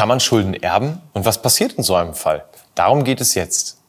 Kann man Schulden erben? Und was passiert in so einem Fall? Darum geht es jetzt.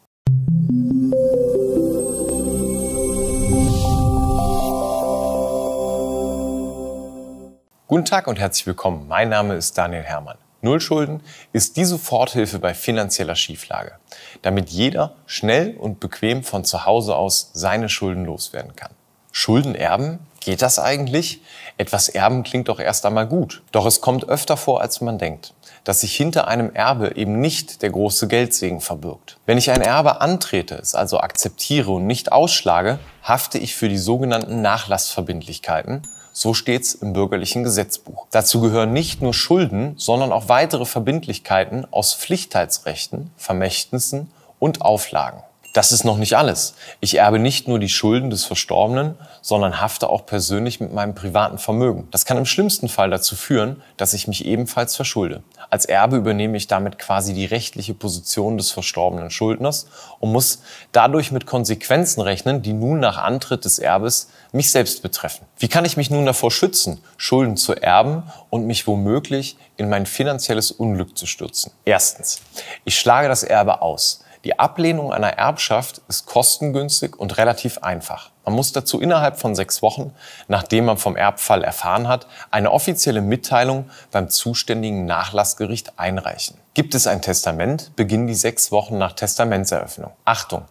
Guten Tag und herzlich willkommen. Mein Name ist Daniel Herrmann. Nullschulden ist die Soforthilfe bei finanzieller Schieflage, damit jeder schnell und bequem von zu Hause aus seine Schulden loswerden kann. Schulden erben? Geht das eigentlich? Etwas erben klingt doch erst einmal gut. Doch es kommt öfter vor, als man denkt dass sich hinter einem Erbe eben nicht der große Geldsegen verbirgt. Wenn ich ein Erbe antrete, es also akzeptiere und nicht ausschlage, hafte ich für die sogenannten Nachlassverbindlichkeiten. So steht's im bürgerlichen Gesetzbuch. Dazu gehören nicht nur Schulden, sondern auch weitere Verbindlichkeiten aus Pflichtheitsrechten, Vermächtnissen und Auflagen. Das ist noch nicht alles. Ich erbe nicht nur die Schulden des Verstorbenen, sondern hafte auch persönlich mit meinem privaten Vermögen. Das kann im schlimmsten Fall dazu führen, dass ich mich ebenfalls verschulde. Als Erbe übernehme ich damit quasi die rechtliche Position des verstorbenen Schuldners und muss dadurch mit Konsequenzen rechnen, die nun nach Antritt des Erbes mich selbst betreffen. Wie kann ich mich nun davor schützen, Schulden zu erben und mich womöglich in mein finanzielles Unglück zu stürzen? Erstens, ich schlage das Erbe aus. Die Ablehnung einer Erbschaft ist kostengünstig und relativ einfach. Man muss dazu innerhalb von sechs Wochen, nachdem man vom Erbfall erfahren hat, eine offizielle Mitteilung beim zuständigen Nachlassgericht einreichen. Gibt es ein Testament, beginnen die sechs Wochen nach Testamentseröffnung. Achtung!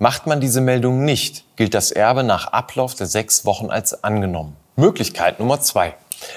Macht man diese Meldung nicht, gilt das Erbe nach Ablauf der sechs Wochen als angenommen. Möglichkeit Nummer zwei.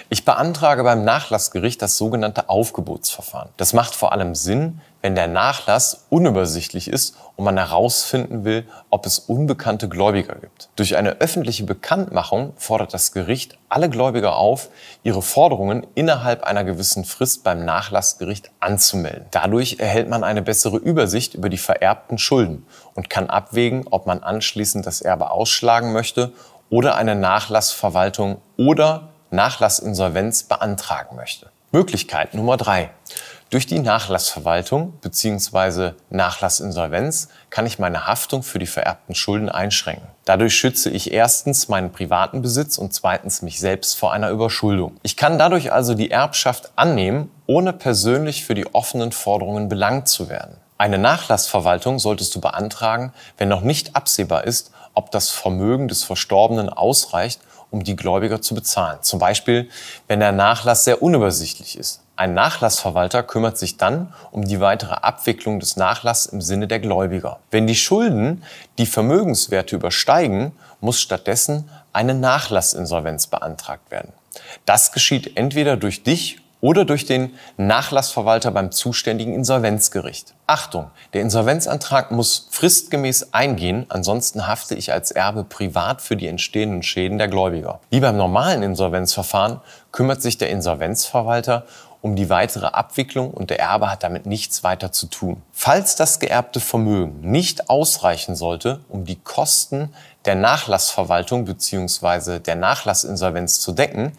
Ich beantrage beim Nachlassgericht das sogenannte Aufgebotsverfahren. Das macht vor allem Sinn, wenn der Nachlass unübersichtlich ist und man herausfinden will, ob es unbekannte Gläubiger gibt. Durch eine öffentliche Bekanntmachung fordert das Gericht alle Gläubiger auf, ihre Forderungen innerhalb einer gewissen Frist beim Nachlassgericht anzumelden. Dadurch erhält man eine bessere Übersicht über die vererbten Schulden und kann abwägen, ob man anschließend das Erbe ausschlagen möchte oder eine Nachlassverwaltung oder Nachlassinsolvenz beantragen möchte. Möglichkeit Nummer drei. Durch die Nachlassverwaltung bzw. Nachlassinsolvenz kann ich meine Haftung für die vererbten Schulden einschränken. Dadurch schütze ich erstens meinen privaten Besitz und zweitens mich selbst vor einer Überschuldung. Ich kann dadurch also die Erbschaft annehmen, ohne persönlich für die offenen Forderungen belangt zu werden. Eine Nachlassverwaltung solltest du beantragen, wenn noch nicht absehbar ist, ob das Vermögen des Verstorbenen ausreicht, um die Gläubiger zu bezahlen. Zum Beispiel, wenn der Nachlass sehr unübersichtlich ist. Ein Nachlassverwalter kümmert sich dann um die weitere Abwicklung des Nachlasses im Sinne der Gläubiger. Wenn die Schulden die Vermögenswerte übersteigen, muss stattdessen eine Nachlassinsolvenz beantragt werden. Das geschieht entweder durch dich oder durch den Nachlassverwalter beim zuständigen Insolvenzgericht. Achtung, der Insolvenzantrag muss fristgemäß eingehen, ansonsten hafte ich als Erbe privat für die entstehenden Schäden der Gläubiger. Wie beim normalen Insolvenzverfahren kümmert sich der Insolvenzverwalter um die weitere Abwicklung und der Erbe hat damit nichts weiter zu tun. Falls das geerbte Vermögen nicht ausreichen sollte, um die Kosten der Nachlassverwaltung bzw. der Nachlassinsolvenz zu decken,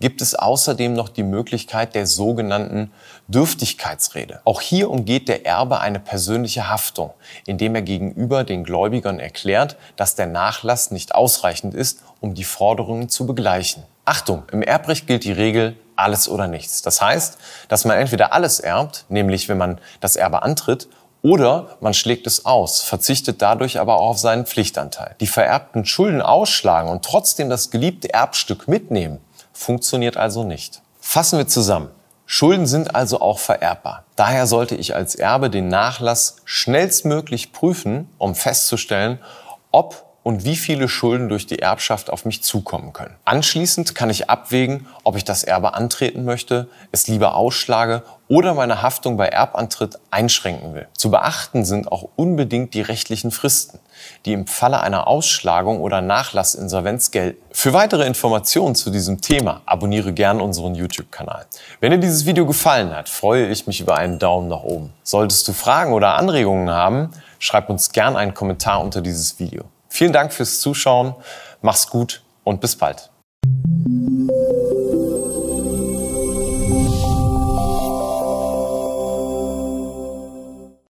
gibt es außerdem noch die Möglichkeit der sogenannten Dürftigkeitsrede. Auch hier umgeht der Erbe eine persönliche Haftung, indem er gegenüber den Gläubigern erklärt, dass der Nachlass nicht ausreichend ist, um die Forderungen zu begleichen. Achtung, im Erbrecht gilt die Regel, alles oder nichts. Das heißt, dass man entweder alles erbt, nämlich wenn man das Erbe antritt, oder man schlägt es aus, verzichtet dadurch aber auch auf seinen Pflichtanteil. Die vererbten Schulden ausschlagen und trotzdem das geliebte Erbstück mitnehmen, funktioniert also nicht. Fassen wir zusammen. Schulden sind also auch vererbbar. Daher sollte ich als Erbe den Nachlass schnellstmöglich prüfen, um festzustellen, ob und wie viele Schulden durch die Erbschaft auf mich zukommen können. Anschließend kann ich abwägen, ob ich das Erbe antreten möchte, es lieber ausschlage oder meine Haftung bei Erbantritt einschränken will. Zu beachten sind auch unbedingt die rechtlichen Fristen, die im Falle einer Ausschlagung oder Nachlassinsolvenz gelten. Für weitere Informationen zu diesem Thema abonniere gern unseren YouTube-Kanal. Wenn dir dieses Video gefallen hat, freue ich mich über einen Daumen nach oben. Solltest du Fragen oder Anregungen haben, schreib uns gern einen Kommentar unter dieses Video. Vielen Dank fürs Zuschauen, mach's gut und bis bald.